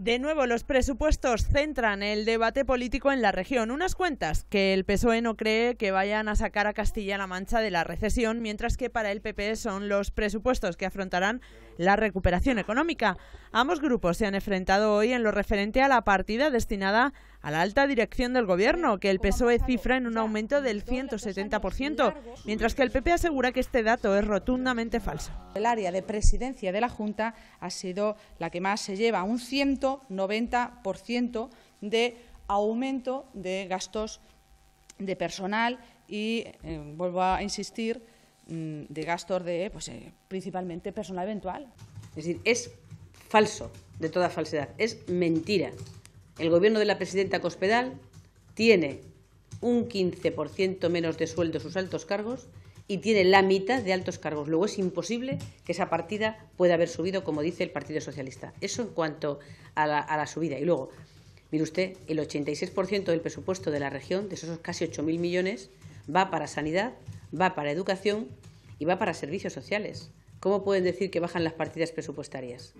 De nuevo, los presupuestos centran el debate político en la región. Unas cuentas que el PSOE no cree que vayan a sacar a Castilla-La Mancha de la recesión, mientras que para el PP e son los presupuestos que afrontarán la recuperación económica. Ambos grupos se han enfrentado hoy en lo referente a la partida destinada a la alta dirección del Gobierno, que el PSOE cifra en un aumento del 170%, mientras que el PP asegura que este dato es rotundamente falso. El área de presidencia de la Junta ha sido la que más se lleva, un 190% de aumento de gastos de personal y, eh, vuelvo a insistir, mm, de gastos de, pues, eh, principalmente personal eventual. Es decir, es falso, de toda falsedad, es mentira. El gobierno de la presidenta Cospedal tiene un 15% menos de sueldo sus altos cargos y tiene la mitad de altos cargos. Luego es imposible que esa partida pueda haber subido, como dice el Partido Socialista. Eso en cuanto a la, a la subida. Y luego, mire usted, el 86% del presupuesto de la región, de esos casi 8.000 millones, va para sanidad, va para educación y va para servicios sociales. ¿Cómo pueden decir que bajan las partidas presupuestarias?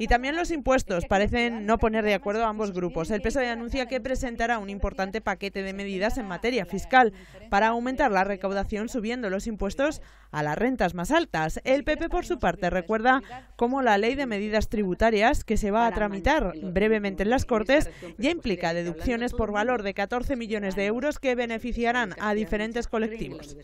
Y también los impuestos parecen no poner de acuerdo a ambos grupos. El PSOE e anuncia que presentará un importante paquete de medidas en materia fiscal para aumentar la recaudación subiendo los impuestos a las rentas más altas. El PP, por su parte, recuerda cómo la ley de medidas tributarias que se va a tramitar brevemente en las Cortes ya implica deducciones por valor de 14 millones de euros que beneficiarán a diferentes colectivos.